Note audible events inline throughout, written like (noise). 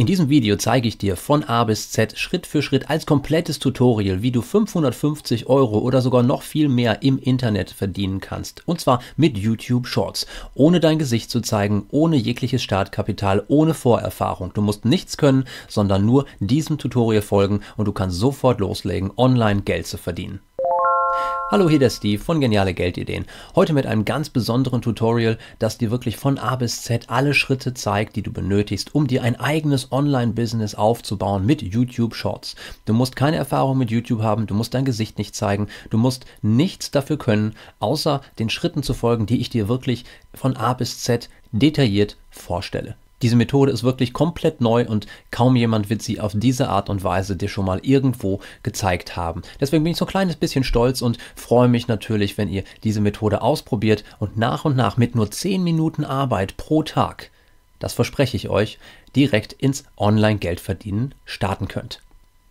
In diesem Video zeige ich dir von A bis Z Schritt für Schritt als komplettes Tutorial, wie du 550 Euro oder sogar noch viel mehr im Internet verdienen kannst. Und zwar mit YouTube Shorts. Ohne dein Gesicht zu zeigen, ohne jegliches Startkapital, ohne Vorerfahrung. Du musst nichts können, sondern nur diesem Tutorial folgen und du kannst sofort loslegen, online Geld zu verdienen. Hallo, hier der Steve von Geniale Geldideen. Heute mit einem ganz besonderen Tutorial, das dir wirklich von A bis Z alle Schritte zeigt, die du benötigst, um dir ein eigenes Online-Business aufzubauen mit YouTube Shorts. Du musst keine Erfahrung mit YouTube haben, du musst dein Gesicht nicht zeigen, du musst nichts dafür können, außer den Schritten zu folgen, die ich dir wirklich von A bis Z detailliert vorstelle. Diese Methode ist wirklich komplett neu und kaum jemand wird sie auf diese Art und Weise dir schon mal irgendwo gezeigt haben. Deswegen bin ich so ein kleines bisschen stolz und freue mich natürlich, wenn ihr diese Methode ausprobiert und nach und nach mit nur 10 Minuten Arbeit pro Tag, das verspreche ich euch, direkt ins Online-Geldverdienen starten könnt.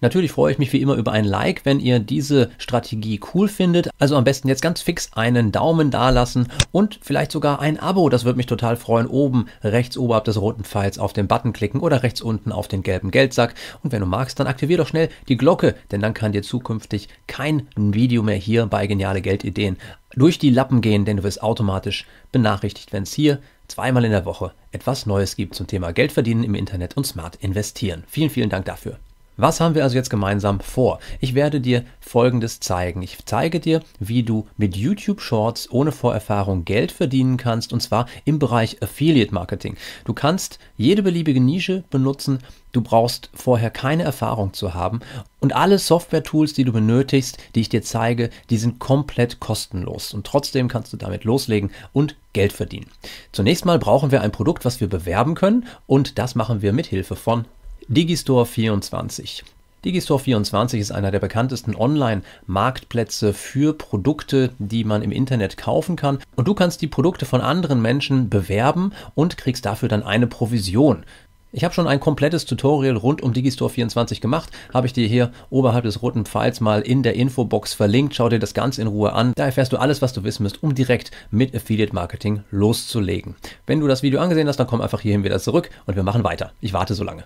Natürlich freue ich mich wie immer über ein Like, wenn ihr diese Strategie cool findet. Also am besten jetzt ganz fix einen Daumen da lassen und vielleicht sogar ein Abo. Das würde mich total freuen. Oben rechts oberhalb des roten Pfeils auf den Button klicken oder rechts unten auf den gelben Geldsack. Und wenn du magst, dann aktivier doch schnell die Glocke, denn dann kann dir zukünftig kein Video mehr hier bei Geniale Geldideen durch die Lappen gehen, denn du wirst automatisch benachrichtigt, wenn es hier zweimal in der Woche etwas Neues gibt zum Thema Geld verdienen im Internet und smart investieren. Vielen, vielen Dank dafür. Was haben wir also jetzt gemeinsam vor? Ich werde dir Folgendes zeigen. Ich zeige dir, wie du mit YouTube Shorts ohne Vorerfahrung Geld verdienen kannst, und zwar im Bereich Affiliate Marketing. Du kannst jede beliebige Nische benutzen, du brauchst vorher keine Erfahrung zu haben und alle Software-Tools, die du benötigst, die ich dir zeige, die sind komplett kostenlos und trotzdem kannst du damit loslegen und Geld verdienen. Zunächst mal brauchen wir ein Produkt, was wir bewerben können und das machen wir mit Hilfe von Digistore 24. Digistore 24 ist einer der bekanntesten Online-Marktplätze für Produkte, die man im Internet kaufen kann. Und du kannst die Produkte von anderen Menschen bewerben und kriegst dafür dann eine Provision. Ich habe schon ein komplettes Tutorial rund um Digistore 24 gemacht, habe ich dir hier oberhalb des roten Pfeils mal in der Infobox verlinkt. Schau dir das ganz in Ruhe an. Da erfährst du alles, was du wissen musst, um direkt mit Affiliate Marketing loszulegen. Wenn du das Video angesehen hast, dann komm einfach hierhin wieder zurück und wir machen weiter. Ich warte so lange.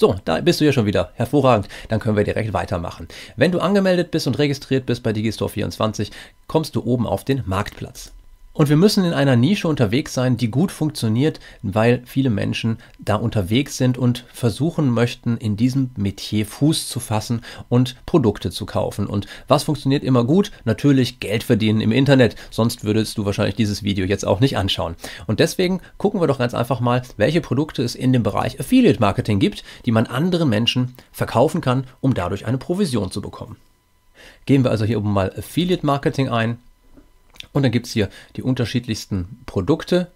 So, da bist du ja schon wieder. Hervorragend. Dann können wir direkt weitermachen. Wenn du angemeldet bist und registriert bist bei Digistore 24, kommst du oben auf den Marktplatz. Und wir müssen in einer Nische unterwegs sein, die gut funktioniert, weil viele Menschen da unterwegs sind und versuchen möchten, in diesem Metier Fuß zu fassen und Produkte zu kaufen. Und was funktioniert immer gut? Natürlich Geld verdienen im Internet, sonst würdest du wahrscheinlich dieses Video jetzt auch nicht anschauen. Und deswegen gucken wir doch ganz einfach mal, welche Produkte es in dem Bereich Affiliate Marketing gibt, die man anderen Menschen verkaufen kann, um dadurch eine Provision zu bekommen. Gehen wir also hier oben mal Affiliate Marketing ein und dann gibt es hier die unterschiedlichsten Produkte.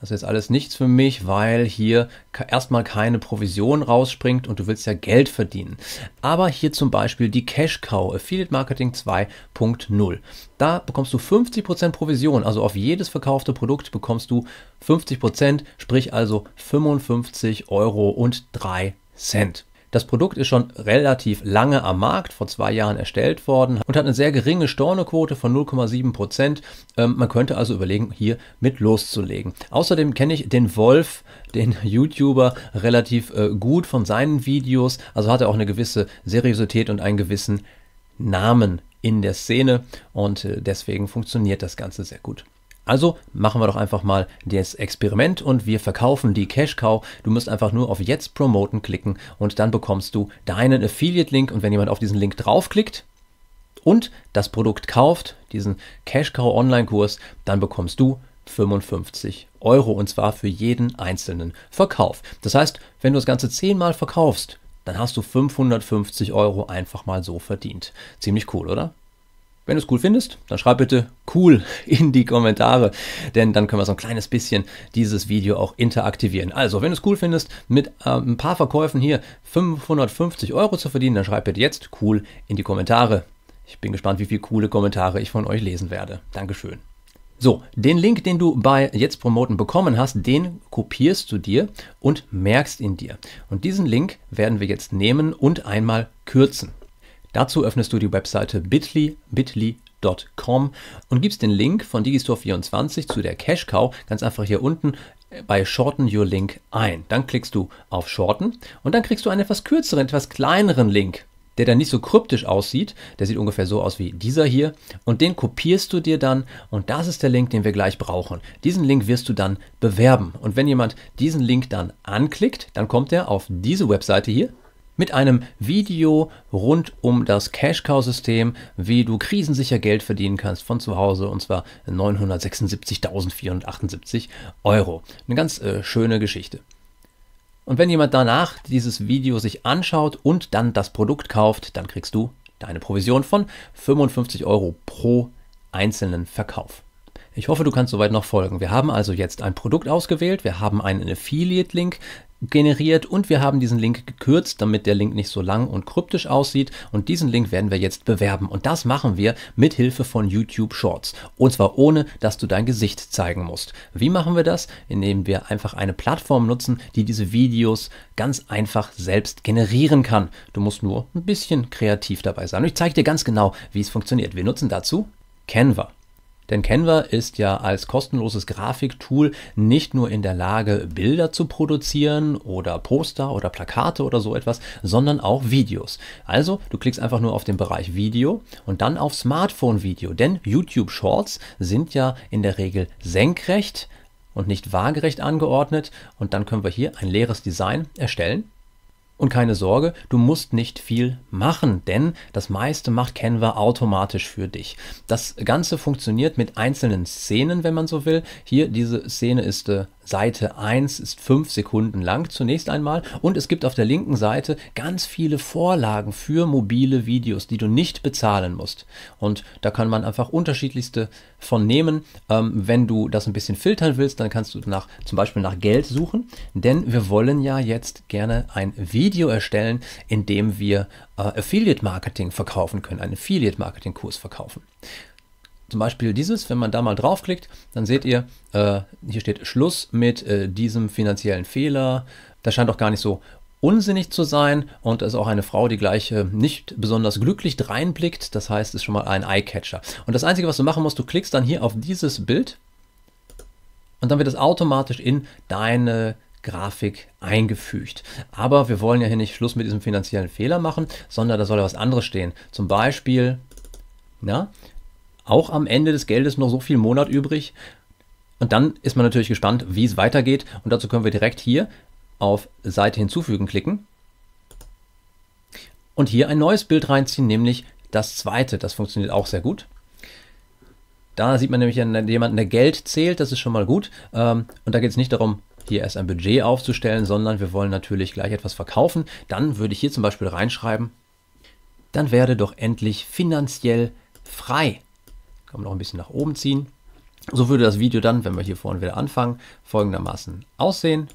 Das ist jetzt alles nichts für mich, weil hier erstmal keine Provision rausspringt und du willst ja Geld verdienen. Aber hier zum Beispiel die Cash Cow Affiliate Marketing 2.0. Da bekommst du 50% Provision, also auf jedes verkaufte Produkt bekommst du 50%, sprich also 55 Euro und 3 Cent. Das Produkt ist schon relativ lange am Markt, vor zwei Jahren erstellt worden und hat eine sehr geringe Stornequote von 0,7 Prozent. Ähm, man könnte also überlegen, hier mit loszulegen. Außerdem kenne ich den Wolf, den YouTuber, relativ äh, gut von seinen Videos. Also hat er auch eine gewisse Seriosität und einen gewissen Namen in der Szene und äh, deswegen funktioniert das Ganze sehr gut. Also machen wir doch einfach mal das Experiment und wir verkaufen die Cash Cow. Du musst einfach nur auf Jetzt promoten klicken und dann bekommst du deinen Affiliate-Link. Und wenn jemand auf diesen Link draufklickt, und das Produkt kauft, diesen Cash Cow Online-Kurs, dann bekommst du 55 Euro und zwar für jeden einzelnen Verkauf. Das heißt, wenn du das Ganze zehnmal verkaufst, dann hast du 550 Euro einfach mal so verdient. Ziemlich cool, oder? Wenn du es cool findest, dann schreib bitte cool (laughs) in die Kommentare, denn dann können wir so ein kleines bisschen dieses Video auch interaktivieren. Also, wenn du es cool findest, mit äh, ein paar Verkäufen hier 550 Euro zu verdienen, dann schreib bitte jetzt cool in die Kommentare. Ich bin gespannt, wie viele coole Kommentare ich von euch lesen werde. Dankeschön. So, den Link, den du bei Jetzt Promoten bekommen hast, den kopierst du dir und merkst ihn dir. Und diesen Link werden wir jetzt nehmen und einmal kürzen. Dazu öffnest du die Webseite bit.ly, bit.ly und gibst den Link von Digistore24 zu der Cash Cow ganz einfach hier unten bei Shorten Your Link ein. Dann klickst du auf Shorten und dann kriegst du einen etwas kürzeren, etwas kleineren Link, der dann nicht so kryptisch aussieht. Der sieht ungefähr so aus wie dieser hier und den kopierst du dir dann und das ist der Link, den wir gleich brauchen. Diesen Link wirst du dann bewerben und wenn jemand diesen Link dann anklickt, dann kommt er auf diese Webseite hier mit einem Video rund um das Cash Cow System, wie du krisensicher Geld verdienen kannst von zu Hause und zwar 976.478 Euro. Eine ganz äh, schöne Geschichte. Und wenn jemand danach dieses Video sich anschaut und dann das Produkt kauft, dann kriegst du deine Provision von 55 Euro pro einzelnen Verkauf. Ich hoffe, du kannst soweit noch folgen. Wir haben also jetzt ein Produkt ausgewählt, wir haben einen Affiliate-Link generiert und wir haben diesen Link gekürzt, damit der Link nicht so lang und kryptisch aussieht und diesen Link werden wir jetzt bewerben und das machen wir mit Hilfe von YouTube Shorts und zwar ohne, dass du dein Gesicht zeigen musst. Wie machen wir das? Indem wir einfach eine Plattform nutzen, die diese Videos ganz einfach selbst generieren kann. Du musst nur ein bisschen kreativ dabei sein. Und ich zeige dir ganz genau, wie es funktioniert. Wir nutzen dazu Canva. Denn Canva ist ja als kostenloses Grafiktool nicht nur in der Lage, Bilder zu produzieren oder Poster oder Plakate oder so etwas, sondern auch Videos. Also du klickst einfach nur auf den Bereich Video und dann auf Smartphone Video, denn YouTube Shorts sind ja in der Regel senkrecht und nicht waagerecht angeordnet und dann können wir hier ein leeres Design erstellen und keine Sorge, du musst nicht viel machen, denn das meiste macht Canva automatisch für dich. Das Ganze funktioniert mit einzelnen Szenen, wenn man so will. Hier diese Szene ist äh, Seite 1 ist 5 Sekunden lang zunächst einmal und es gibt auf der linken Seite ganz viele Vorlagen für mobile Videos, die du nicht bezahlen musst. Und da kann man einfach unterschiedlichste von nehmen. Ähm, wenn du das ein bisschen filtern willst, dann kannst du nach, zum Beispiel nach Geld suchen, denn wir wollen ja jetzt gerne ein Video erstellen, in dem wir äh, Affiliate Marketing verkaufen können, einen Affiliate Marketing Kurs verkaufen zum Beispiel dieses, wenn man da mal draufklickt, dann seht ihr, äh, hier steht Schluss mit äh, diesem finanziellen Fehler. Das scheint auch gar nicht so unsinnig zu sein und ist auch eine Frau, die gleich äh, nicht besonders glücklich reinblickt. Das heißt, es ist schon mal ein Eyecatcher. Und das Einzige, was du machen musst, du klickst dann hier auf dieses Bild und dann wird es automatisch in deine Grafik eingefügt. Aber wir wollen ja hier nicht Schluss mit diesem finanziellen Fehler machen, sondern da soll ja was anderes stehen. Zum Beispiel, na, auch am Ende des Geldes noch so viel Monat übrig. Und dann ist man natürlich gespannt, wie es weitergeht. Und dazu können wir direkt hier auf Seite hinzufügen klicken und hier ein neues Bild reinziehen, nämlich das zweite. Das funktioniert auch sehr gut. Da sieht man nämlich jemanden, der Geld zählt, das ist schon mal gut. Ähm, und da geht es nicht darum, hier erst ein Budget aufzustellen, sondern wir wollen natürlich gleich etwas verkaufen. Dann würde ich hier zum Beispiel reinschreiben, dann werde doch endlich finanziell frei. Kann noch ein bisschen nach oben ziehen. So würde das Video dann, wenn wir hier vorne wieder anfangen, folgendermaßen aussehen.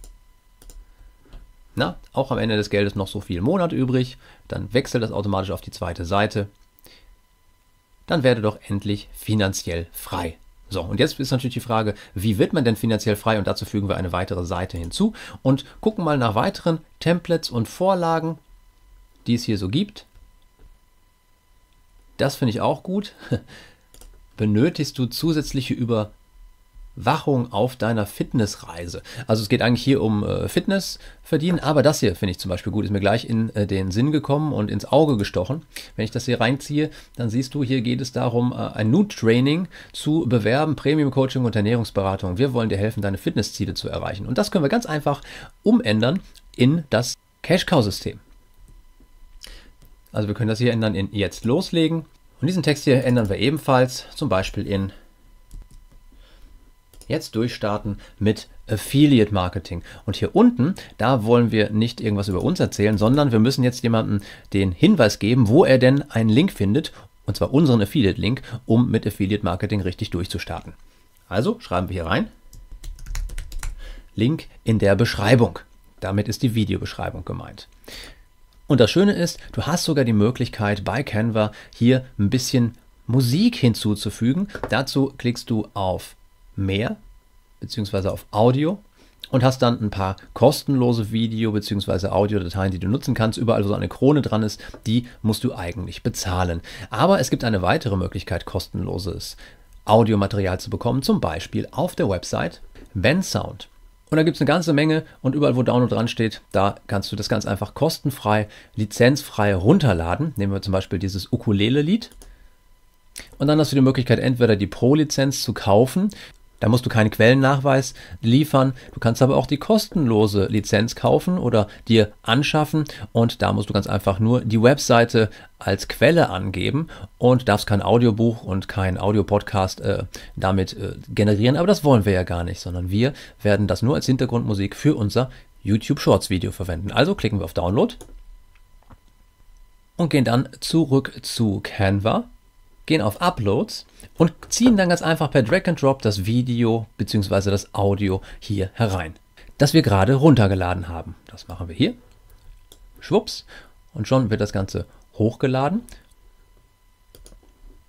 Na, auch am Ende des Geldes noch so viel Monat übrig. Dann wechselt das automatisch auf die zweite Seite. Dann werde doch endlich finanziell frei. So, und jetzt ist natürlich die Frage, wie wird man denn finanziell frei? Und dazu fügen wir eine weitere Seite hinzu und gucken mal nach weiteren Templates und Vorlagen, die es hier so gibt. Das finde ich auch gut. (laughs) benötigst du zusätzliche Überwachung auf deiner Fitnessreise. Also es geht eigentlich hier um äh, Fitness verdienen, aber das hier finde ich zum Beispiel gut, ist mir gleich in äh, den Sinn gekommen und ins Auge gestochen. Wenn ich das hier reinziehe, dann siehst du, hier geht es darum, äh, ein Nude-Training zu bewerben, Premium-Coaching und Ernährungsberatung. Wir wollen dir helfen, deine Fitnessziele zu erreichen. Und das können wir ganz einfach umändern in das Cash-Cow-System. Also wir können das hier ändern in jetzt loslegen und diesen Text hier ändern wir ebenfalls, zum Beispiel in jetzt durchstarten mit Affiliate Marketing. Und hier unten, da wollen wir nicht irgendwas über uns erzählen, sondern wir müssen jetzt jemandem den Hinweis geben, wo er denn einen Link findet, und zwar unseren Affiliate-Link, um mit Affiliate Marketing richtig durchzustarten. Also schreiben wir hier rein, Link in der Beschreibung. Damit ist die Videobeschreibung gemeint. Und das Schöne ist, du hast sogar die Möglichkeit bei Canva hier ein bisschen Musik hinzuzufügen. Dazu klickst du auf Mehr bzw. auf Audio und hast dann ein paar kostenlose Video- bzw. Audiodateien, die du nutzen kannst. Überall, wo so eine Krone dran ist, die musst du eigentlich bezahlen. Aber es gibt eine weitere Möglichkeit, kostenloses Audiomaterial zu bekommen, zum Beispiel auf der Website Bensound. Und da gibt es eine ganze Menge und überall, wo Download dran steht, da kannst du das ganz einfach kostenfrei, lizenzfrei runterladen. Nehmen wir zum Beispiel dieses Ukulele-Lied. Und dann hast du die Möglichkeit, entweder die Pro-Lizenz zu kaufen da musst du keinen Quellennachweis liefern. Du kannst aber auch die kostenlose Lizenz kaufen oder dir anschaffen. Und da musst du ganz einfach nur die Webseite als Quelle angeben und darfst kein Audiobuch und kein Audiopodcast äh, damit äh, generieren. Aber das wollen wir ja gar nicht, sondern wir werden das nur als Hintergrundmusik für unser YouTube Shorts Video verwenden. Also klicken wir auf Download und gehen dann zurück zu Canva, gehen auf Uploads und ziehen dann ganz einfach per Drag and Drop das Video bzw. das Audio hier herein, das wir gerade runtergeladen haben. Das machen wir hier. Schwupps. Und schon wird das Ganze hochgeladen.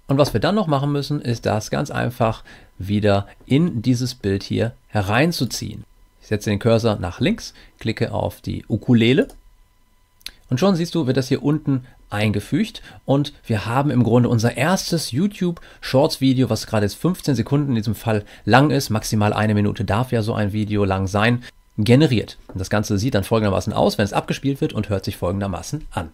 Und was wir dann noch machen müssen, ist das ganz einfach wieder in dieses Bild hier hereinzuziehen. Ich setze den Cursor nach links, klicke auf die Ukulele und schon siehst du, wird das hier unten eingefügt und wir haben im Grunde unser erstes YouTube Shorts Video, was gerade jetzt 15 Sekunden in diesem Fall lang ist, maximal eine Minute darf ja so ein Video lang sein, generiert. Und das Ganze sieht dann folgendermaßen aus, wenn es abgespielt wird und hört sich folgendermaßen an.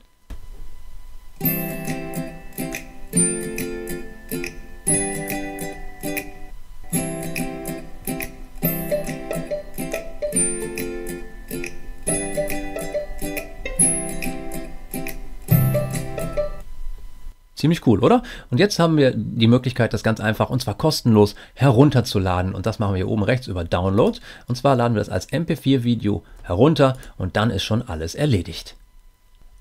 Ziemlich cool, oder? Und jetzt haben wir die Möglichkeit, das ganz einfach und zwar kostenlos herunterzuladen. Und das machen wir hier oben rechts über Download. Und zwar laden wir das als MP4-Video herunter und dann ist schon alles erledigt.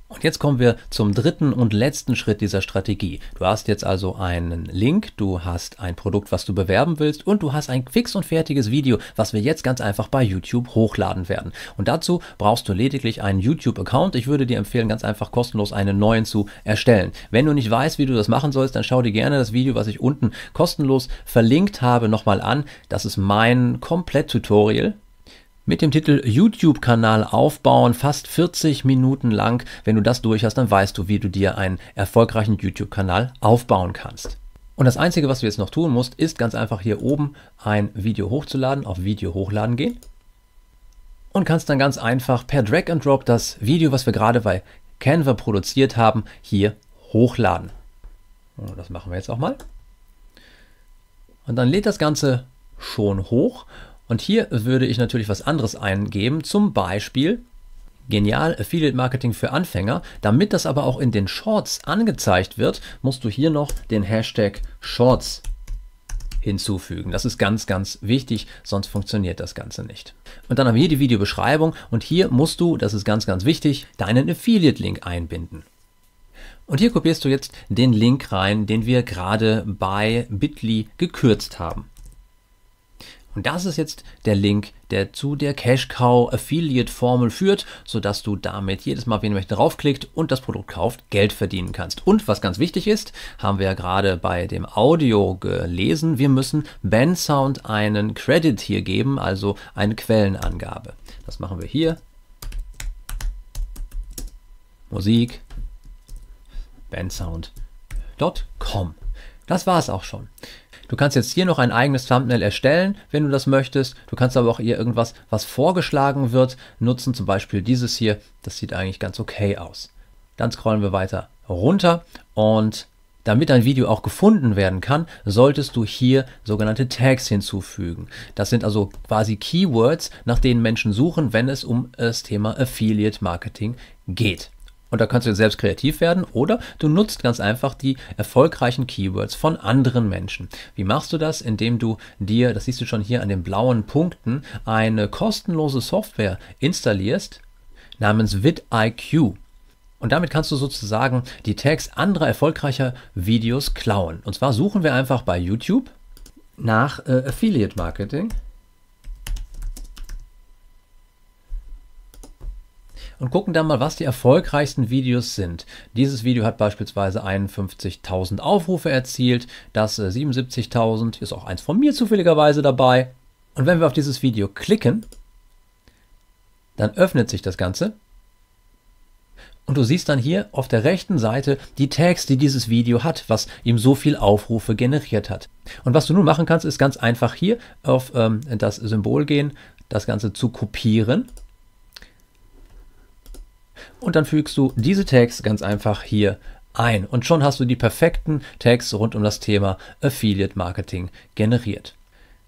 Und jetzt kommen wir zum dritten und letzten Schritt dieser Strategie. Du hast jetzt also einen Link, du hast ein Produkt, was du bewerben willst und du hast ein fix und fertiges Video, was wir jetzt ganz einfach bei YouTube hochladen werden. Und dazu brauchst du lediglich einen YouTube-Account. Ich würde dir empfehlen, ganz einfach kostenlos einen neuen zu erstellen. Wenn du nicht weißt, wie du das machen sollst, dann schau dir gerne das Video, was ich unten kostenlos verlinkt habe, nochmal an. Das ist mein Komplett-Tutorial mit dem Titel YouTube-Kanal aufbauen, fast 40 Minuten lang. Wenn du das durch hast, dann weißt du, wie du dir einen erfolgreichen YouTube-Kanal aufbauen kannst. Und das Einzige, was du jetzt noch tun musst, ist ganz einfach hier oben ein Video hochzuladen, auf Video hochladen gehen und kannst dann ganz einfach per Drag and Drop das Video, was wir gerade bei Canva produziert haben, hier hochladen. Und das machen wir jetzt auch mal. Und dann lädt das Ganze schon hoch und hier würde ich natürlich was anderes eingeben, zum Beispiel Genial Affiliate Marketing für Anfänger. Damit das aber auch in den Shorts angezeigt wird, musst du hier noch den Hashtag Shorts hinzufügen. Das ist ganz, ganz wichtig, sonst funktioniert das Ganze nicht. Und dann haben wir hier die Videobeschreibung und hier musst du, das ist ganz, ganz wichtig, deinen Affiliate-Link einbinden. Und hier kopierst du jetzt den Link rein, den wir gerade bei Bitly gekürzt haben. Und das ist jetzt der Link, der zu der Cashcow Affiliate Formel führt, sodass du damit jedes Mal, wenn du möchtest, draufklickt und das Produkt kauft, Geld verdienen kannst. Und was ganz wichtig ist, haben wir ja gerade bei dem Audio gelesen, wir müssen Bandsound einen Credit hier geben, also eine Quellenangabe. Das machen wir hier. Musik, bandsound.com. Das war es auch schon. Du kannst jetzt hier noch ein eigenes Thumbnail erstellen, wenn du das möchtest. Du kannst aber auch hier irgendwas, was vorgeschlagen wird, nutzen. Zum Beispiel dieses hier. Das sieht eigentlich ganz okay aus. Dann scrollen wir weiter runter und damit dein Video auch gefunden werden kann, solltest du hier sogenannte Tags hinzufügen. Das sind also quasi Keywords, nach denen Menschen suchen, wenn es um das Thema Affiliate Marketing geht. Und da kannst du selbst kreativ werden oder du nutzt ganz einfach die erfolgreichen Keywords von anderen Menschen. Wie machst du das? Indem du dir, das siehst du schon hier an den blauen Punkten, eine kostenlose Software installierst namens vidIQ. Und damit kannst du sozusagen die Tags anderer erfolgreicher Videos klauen. Und zwar suchen wir einfach bei YouTube nach äh, Affiliate Marketing. und gucken dann mal, was die erfolgreichsten Videos sind. Dieses Video hat beispielsweise 51.000 Aufrufe erzielt, das 77.000 äh, ist auch eins von mir zufälligerweise dabei. Und wenn wir auf dieses Video klicken, dann öffnet sich das Ganze. Und du siehst dann hier auf der rechten Seite die Tags, die dieses Video hat, was ihm so viel Aufrufe generiert hat. Und was du nun machen kannst, ist ganz einfach hier auf ähm, das Symbol gehen, das Ganze zu kopieren und dann fügst du diese Tags ganz einfach hier ein und schon hast du die perfekten Tags rund um das Thema Affiliate Marketing generiert.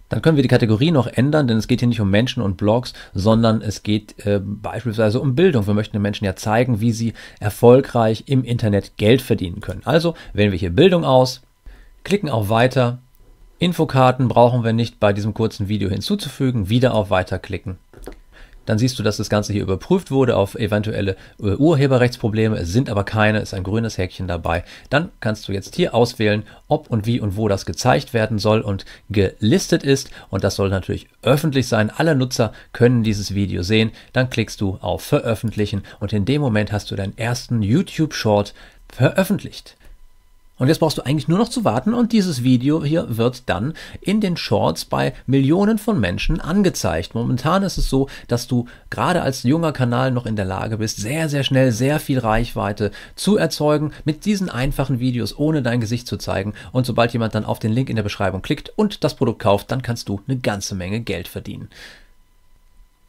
Dann können wir die Kategorie noch ändern, denn es geht hier nicht um Menschen und Blogs, sondern es geht äh, beispielsweise um Bildung. Wir möchten den Menschen ja zeigen, wie sie erfolgreich im Internet Geld verdienen können. Also wählen wir hier Bildung aus, klicken auf Weiter. Infokarten brauchen wir nicht bei diesem kurzen Video hinzuzufügen. Wieder auf Weiter klicken. Dann siehst du, dass das Ganze hier überprüft wurde auf eventuelle äh, Urheberrechtsprobleme. Es sind aber keine, ist ein grünes Häkchen dabei. Dann kannst du jetzt hier auswählen, ob und wie und wo das gezeigt werden soll und gelistet ist. Und das soll natürlich öffentlich sein. Alle Nutzer können dieses Video sehen. Dann klickst du auf Veröffentlichen und in dem Moment hast du deinen ersten YouTube-Short veröffentlicht. Und jetzt brauchst du eigentlich nur noch zu warten und dieses Video hier wird dann in den Shorts bei Millionen von Menschen angezeigt. Momentan ist es so, dass du gerade als junger Kanal noch in der Lage bist, sehr, sehr schnell sehr viel Reichweite zu erzeugen mit diesen einfachen Videos, ohne dein Gesicht zu zeigen. Und sobald jemand dann auf den Link in der Beschreibung klickt und das Produkt kauft, dann kannst du eine ganze Menge Geld verdienen.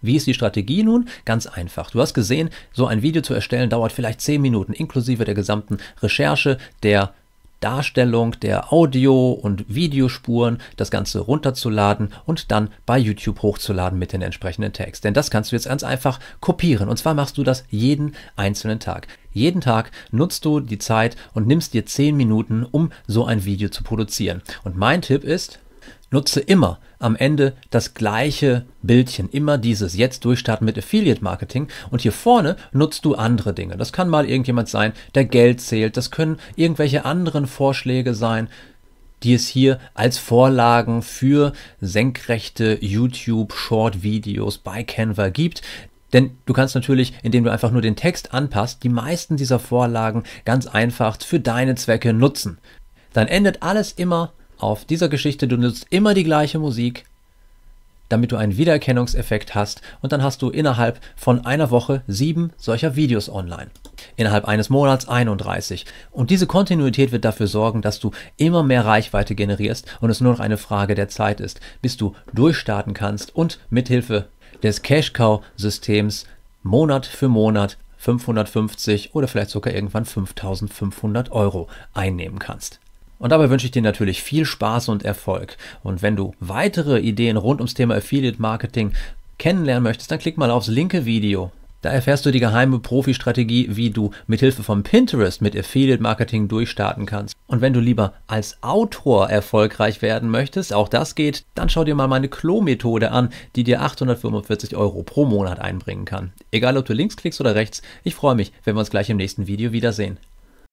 Wie ist die Strategie nun? Ganz einfach. Du hast gesehen, so ein Video zu erstellen dauert vielleicht 10 Minuten inklusive der gesamten Recherche, der Darstellung der Audio- und Videospuren, das Ganze runterzuladen und dann bei YouTube hochzuladen mit den entsprechenden Tags. Denn das kannst du jetzt ganz einfach kopieren. Und zwar machst du das jeden einzelnen Tag. Jeden Tag nutzt du die Zeit und nimmst dir 10 Minuten, um so ein Video zu produzieren. Und mein Tipp ist, nutze immer am Ende das gleiche Bildchen. Immer dieses jetzt durchstarten mit Affiliate Marketing. Und hier vorne nutzt du andere Dinge. Das kann mal irgendjemand sein, der Geld zählt. Das können irgendwelche anderen Vorschläge sein die es hier als Vorlagen für senkrechte YouTube-Short-Videos bei Canva gibt. Denn du kannst natürlich, indem du einfach nur den Text anpasst, die meisten dieser Vorlagen ganz einfach für deine Zwecke nutzen. Dann endet alles immer auf dieser Geschichte, du nutzt immer die gleiche Musik, damit du einen Wiedererkennungseffekt hast und dann hast du innerhalb von einer Woche sieben solcher Videos online. Innerhalb eines Monats 31. Und diese Kontinuität wird dafür sorgen, dass du immer mehr Reichweite generierst und es nur noch eine Frage der Zeit ist, bis du durchstarten kannst und mithilfe des Cash-Cow-Systems Monat für Monat 550 oder vielleicht sogar irgendwann 5500 Euro einnehmen kannst. Und dabei wünsche ich dir natürlich viel Spaß und Erfolg. Und wenn du weitere Ideen rund ums Thema Affiliate Marketing kennenlernen möchtest, dann klick mal aufs linke Video. Da erfährst du die geheime Profi-Strategie, wie du mithilfe von Pinterest mit Affiliate Marketing durchstarten kannst. Und wenn du lieber als Autor erfolgreich werden möchtest, auch das geht, dann schau dir mal meine Klo-Methode an, die dir 845 Euro pro Monat einbringen kann. Egal, ob du links klickst oder rechts, ich freue mich, wenn wir uns gleich im nächsten Video wiedersehen.